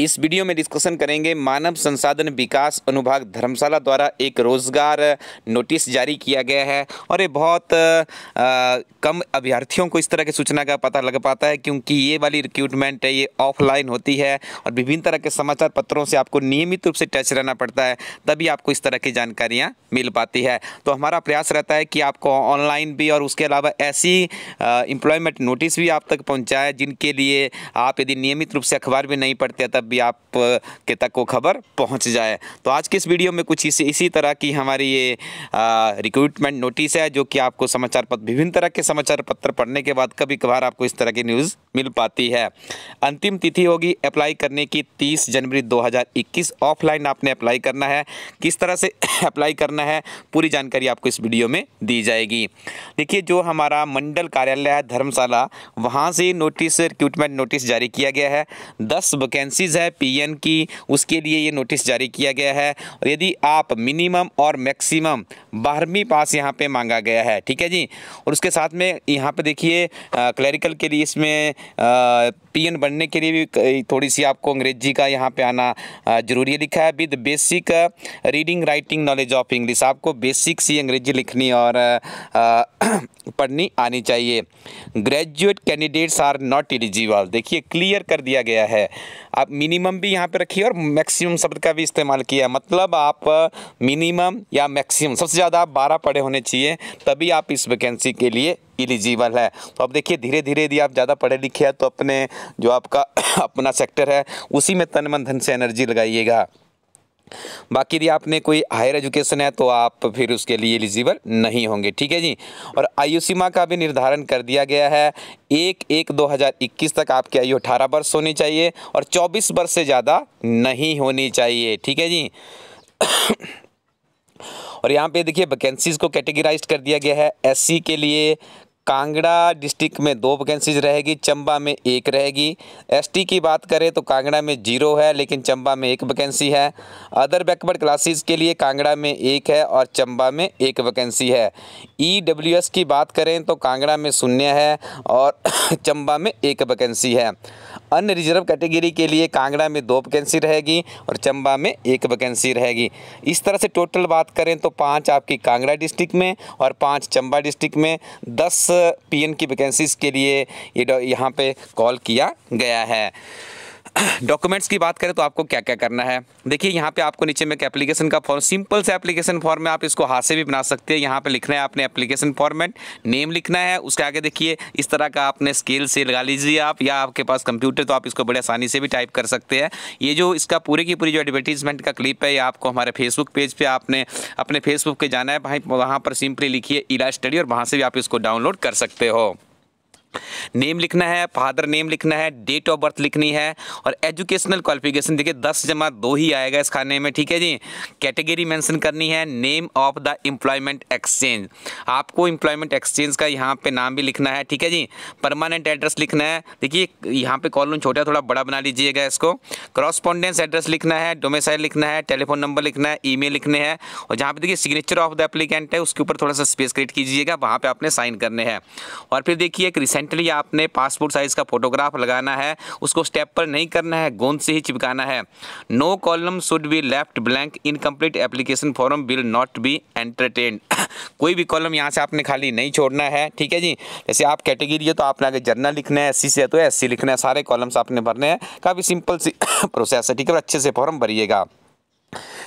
इस वीडियो में डिस्कशन करेंगे मानव संसाधन विकास अनुभाग धर्मशाला द्वारा एक रोज़गार नोटिस जारी किया गया है और ये बहुत आ, कम अभ्यर्थियों को इस तरह की सूचना का पता लग पाता है क्योंकि ये वाली रिक्रूटमेंट है ये ऑफलाइन होती है और विभिन्न तरह के समाचार पत्रों से आपको नियमित रूप से टच रहना पड़ता है तभी आपको इस तरह की जानकारियाँ मिल पाती है तो हमारा प्रयास रहता है कि आपको ऑनलाइन भी और उसके अलावा ऐसी एम्प्लॉयमेंट नोटिस भी आप तक पहुँचाए जिनके लिए आप यदि नियमित रूप से अखबार भी नहीं पढ़ते तब तब भी आप के तक वो खबर पहुंच जाए तो आज के इस वीडियो में कुछ इसी इसी तरह की हमारी ये रिक्रूटमेंट नोटिस है जो कि आपको समाचार पत्र विभिन्न तरह के समाचार पत्र पढ़ने के बाद कभी कभार आपको इस तरह की न्यूज़ मिल पाती है अंतिम तिथि होगी अप्लाई करने की तीस जनवरी दो ऑफलाइन आपने अप्लाई करना है किस तरह से अप्लाई करना है पूरी जानकारी आपको इस वीडियो में दी जाएगी देखिए जो हमारा मंडल कार्यालय है धर्मशाला वहाँ से नोटिस रिक्रूटमेंट नोटिस जारी किया गया है दस वैकेंसीज फीस है पी की उसके लिए ये नोटिस जारी किया गया है और यदि आप मिनिमम और मैक्सिमम बारहवीं पास यहाँ पे मांगा गया है ठीक है जी और उसके साथ में यहाँ पे देखिए क्लरिकल के लिए इसमें पीएन बनने के लिए भी थोड़ी सी आपको अंग्रेजी का यहाँ पे आना जरूरी है लिखा है with basic reading writing knowledge of English आपको बेसिक सी अंग्रेजी लिखनी और पढ़नी आनी चाहिए graduate candidates are not eligible देखिए क्लियर कर दिया गया है अब मिनिमम भी यहाँ पे रखी है और मैक्सिमम शब्द का भी इस्तेमाल किया मतलब आप मिनिमम या मैक्सिमम सबसे ज़्यादा आप बारह पढ़े होने चाहिए तभी आप इस वैकेंसी के लिए एलिजिबल है तो अब देखिए धीरे धीरे यदि आप ज़्यादा पढ़े लिखे हैं तो अपने जो आपका अपना सेक्टर है उसी में तन मन धन से एनर्जी लगाइएगा बाकी यदि आपने कोई हायर एजुकेशन है तो आप फिर उसके लिए एलिजिबल नहीं होंगे ठीक है जी और आयु सीमा का भी निर्धारण कर दिया गया है एक एक दो हज़ार इक्कीस तक आपकी आयु अठारह वर्ष होनी चाहिए और चौबीस वर्ष से ज़्यादा नहीं होनी चाहिए ठीक है जी और यहाँ पे देखिए वैकेंसीज़ को कैटेगराइज कर दिया गया है एससी के लिए कांगड़ा डिस्ट्रिक्ट में दो वैकेंसीज रहेगी चंबा में एक रहेगी एसटी की बात करें तो कांगड़ा में जीरो है लेकिन चंबा में एक वैकेंसी है अदर बैकवर्ड क्लासेस के लिए कांगड़ा में एक है और चंबा में एक वैकेंसी है ई e की बात करें तो कांगड़ा में शून्य है और चंबा में एक वैकेंसी है अन्य रिजर्व कैटेगरी के लिए कांगड़ा में दो वैकेंसी रहेगी और चंबा में एक वैकेंसी रहेगी इस तरह से टोटल बात करें तो पाँच आपकी कांगड़ा डिस्ट्रिक्ट में और पाँच चंबा डिस्ट्रिक्ट में दस पीएन की वैकेंसीज़ के लिए ये यहाँ पे कॉल किया गया है डॉक्यूमेंट्स की बात करें तो आपको क्या क्या करना है देखिए यहाँ पे आपको नीचे में एक एप्लीकेशन का फॉर्म सिंपल से एप्लीकेशन फॉर्म में आप इसको हाथ से भी बना सकते हैं यहाँ पे लिखना है आपने एप्लीकेशन फॉर्मेट नेम लिखना है उसके आगे देखिए इस तरह का आपने स्केल से लगा लीजिए आप या आपके पास कंप्यूटर तो आप इसको बड़े आसानी से भी टाइप कर सकते हैं ये जो इसका पूरे की पूरी जो एडवर्टीजमेंट का क्लिप है ये आपको हमारे फेसबुक पेज पर आपने अपने फेसबुक पर जाना है भाई वहाँ पर सिंपली लिखिए इला स्टडी और वहाँ से भी आप इसको डाउनलोड कर सकते हो नेम लिखना है फादर नेम लिखना है डेट ऑफ बर्थ लिखनी है और एजुकेशनल क्वालिफिकेशन देखिए दस जमा दो ही आएगा इस खाने में ठीक है जी कैटेगरी मेंशन करनी है name of the employment exchange आपको एम्प्लॉयमेंट एक्सचेंज का यहाँ पे नाम भी लिखना है ठीक है जी परमानेंट एड्रेस लिखना है देखिए यहाँ पे कॉलोन छोटा थोड़ा बड़ा बना लीजिएगा इसको क्रॉसपॉन्डेंस एड्रेस लिखना है डोमेसाइल लिखना है टेलीफोन नंबर लिखना है ई लिखने हैं और जहाँ पर देखिए सिग्नेचर ऑफ द एप्लीकेंट है उसके ऊपर थोड़ा सा स्पेस क्रिएट कीजिएगा वहाँ पर आपने साइन करने हैं और फिर देखिए एक मेंटली आपने पासपोर्ट साइज़ का फोटोग्राफ लगाना है उसको स्टेप पर नहीं करना है गोंद से ही चिपकाना है no column should be left blank incomplete application form will not be entertain कोई भी कॉलम यहाँ से आपने खाली नहीं छोड़ना है ठीक है जी जैसे आप कैटेगरी है तो आपने आगे जर्नल लिखना है एस से तो एस लिखना है सारे कॉलम्स आपने भरने हैं काफ़ी सिंपल सी प्रोसेस है ठीक है अच्छे से फॉर्म भरिएगा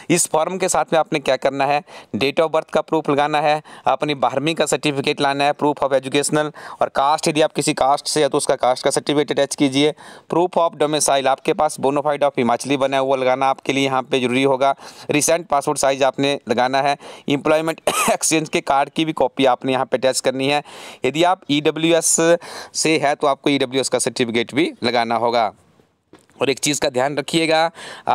इस फॉर्म के साथ में आपने क्या करना है डेट ऑफ बर्थ का प्रूफ लगाना है अपनी बारहवीं का सर्टिफिकेट लाना है प्रूफ ऑफ एजुकेशनल और कास्ट यदि आप किसी कास्ट से है तो उसका कास्ट का सर्टिफिकेट अटैच कीजिए प्रूफ ऑफ डोमिसाइल आपके पास बोनोफाइड ऑफ हिमाचली बना है वो लगाना आपके लिए यहाँ पर जरूरी होगा रिसेंट पासपोर्ट साइज आपने लगाना है इंप्लॉयमेंट एक्सचेंज के कार्ड की भी कॉपी आपने यहाँ पर अटैच करनी है यदि आप ई e से है तो आपको ई e का सर्टिफिकेट भी लगाना होगा और एक चीज़ का ध्यान रखिएगा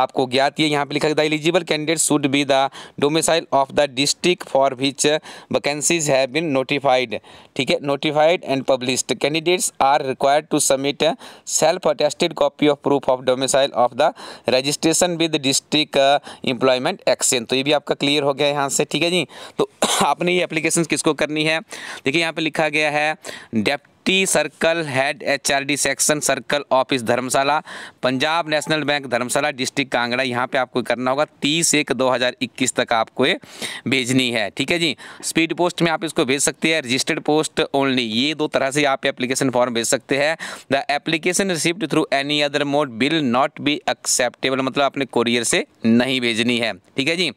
आपको ज्ञात ये यहाँ पे लिखा गया eligible candidate should be the domicile of the district for which vacancies have been notified ठीक है notified and published candidates are required to submit self attested copy of proof of domicile of the registration with district employment exchange तो ये भी आपका clear हो गया यहाँ से ठीक है जी तो आपने ये अप्लीकेशन किसको करनी है देखिए यहाँ पर लिखा गया है dept T circle head HRD section circle office Dharamshala Punjab National Bank Dharamshala district Kangra यहाँ पे आपको करना होगा तीस एक दो हज़ार इक्कीस तक आपको ये भेजनी है ठीक है जी स्पीड पोस्ट में आप इसको भेज सकते हैं रजिस्टर्ड पोस्ट ओनली ये दो तरह से आप एप्लीकेशन फॉर्म भेज सकते हैं the application receipt through any other mode will not be acceptable मतलब अपने कोरियर से नहीं भेजनी है ठीक है जी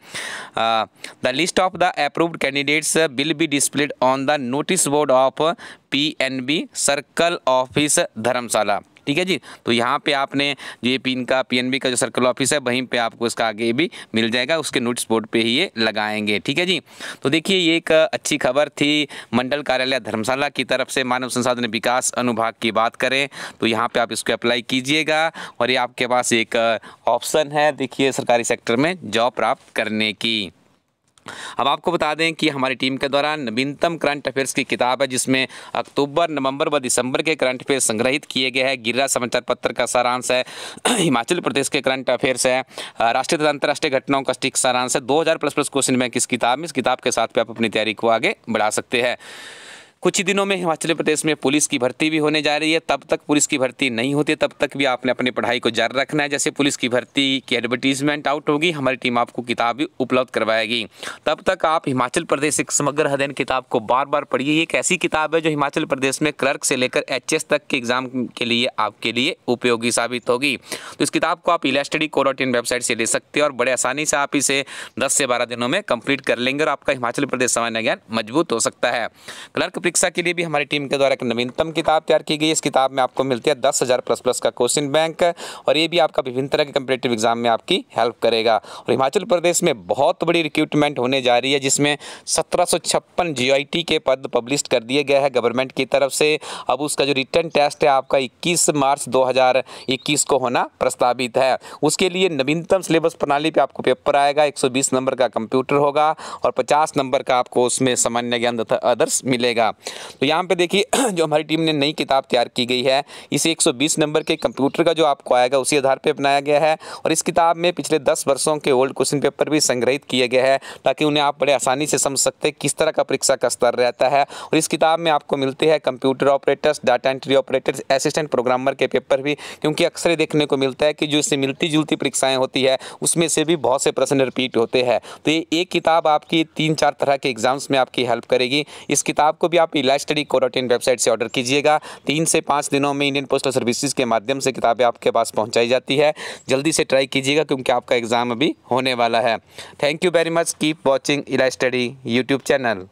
the list of the approved candidates will be displayed on the notice board of PNB circle office Dharamshala ठीक है जी तो यहाँ पे आपने जो ये पिन का पीएनबी का जो सर्कल ऑफिस है वहीं पे आपको इसका आगे भी मिल जाएगा उसके नोटिस बोर्ड पे ही ये लगाएंगे ठीक है जी तो देखिए ये एक अच्छी खबर थी मंडल कार्यालय धर्मशाला की तरफ से मानव संसाधन विकास अनुभाग की बात करें तो यहाँ पर आप इसको अप्लाई कीजिएगा और ये आपके पास एक ऑप्शन है देखिए सरकारी सेक्टर में जॉब प्राप्त करने की अब आपको बता दें कि हमारी टीम के द्वारा नवीनतम करंट अफेयर्स की किताब है जिसमें अक्टूबर नवंबर व दिसंबर के करंट अफेयर्स संग्रहित किए गए हैं गिर्रा समाचार पत्र का सारांश है हिमाचल प्रदेश के करंट अफेयर्स है राष्ट्रीय तथा अंतर्राष्ट्रीय घटनाओं का स्टिक सारांश है दो प्लस प्लस क्वेश्चन में किस किताब में इस किताब के साथ पे आप अपनी तैयारी को आगे बढ़ा सकते हैं कुछ ही दिनों में हिमाचल प्रदेश में पुलिस की भर्ती भी होने जा रही है तब तक पुलिस की भर्ती नहीं होती तब तक भी आपने अपनी पढ़ाई को जारी रखना है जैसे पुलिस की भर्ती की एडवर्टीजमेंट आउट होगी हमारी टीम आपको किताब भी उपलब्ध करवाएगी तब तक आप हिमाचल प्रदेश एक समग्र अध्ययन किताब को बार बार पढ़िए एक ऐसी किताब है जो हिमाचल प्रदेश में क्लर्क से लेकर एच तक के एग्जाम के लिए आपके लिए उपयोगी साबित होगी तो इस किताब को आप इलास्टडी कोरोटिन वेबसाइट से ले सकते हैं और बड़े आसानी से आप इसे दस से बारह दिनों में कंप्लीट कर लेंगे और आपका हिमाचल प्रदेश सामान्य ज्ञान मजबूत हो सकता है क्लर्क परीक्षा के लिए भी हमारी टीम के द्वारा एक नवीनतम किताब तैयार की गई इस किताब में आपको मिलती है दस हज़ार प्लस प्लस का क्वेश्चन बैंक और ये भी आपका विभिन्न तरह के कंपिटेटिव एग्जाम में आपकी हेल्प करेगा और हिमाचल प्रदेश में बहुत बड़ी रिक्रूटमेंट होने जा रही है जिसमें सत्रह सौ के पद पब्लिश कर दिए गए हैं गवर्नमेंट की तरफ से अब उसका जो रिटर्न टेस्ट है आपका इक्कीस मार्च दो को होना प्रस्तावित है उसके लिए नवीनतम सिलेबस प्रणाली पर आपको पेपर आएगा एक नंबर का कंप्यूटर होगा और पचास नंबर का आपको उसमें सामान्य ज्ञान तथा अदर्स मिलेगा तो यहाँ पे देखिए जो हमारी टीम ने नई किताब तैयार की गई है इसे 120 नंबर के कंप्यूटर का जो आपको आएगा उसी आधार पे अपनाया गया है और इस किताब में पिछले दस वर्षों के ओल्ड क्वेश्चन पेपर भी संग्रहित किए गए हैं ताकि उन्हें आप बड़े आसानी से समझ सकते किस तरह का परीक्षा का स्तर रहता है और इस किताब में आपको मिलते हैं computer operators data entry operators assistant programmer के पेपर भी क्योंकि अक्सर देखने को मिलता है कि जो इससे मिलती जुलती परीक्षाएँ होती है उसमें से भी बहुत से प्रश्न रिपीट होते हैं तो ये एक किताब आपकी तीन चार तरह के एग्जाम्स में आपकी हेल्प करेगी इस किताब को भी आप आप इलाइ स्टडी कोरोटिन वेबसाइट से ऑर्डर कीजिएगा तीन से पाँच दिनों में इंडियन पोस्टल सर्विसेज के माध्यम से किताबें आपके पास पहुँचाई जाती है जल्दी से ट्राई कीजिएगा क्योंकि आपका एग्ज़ाम अभी होने वाला है thank you very much keep watching Eli study YouTube channel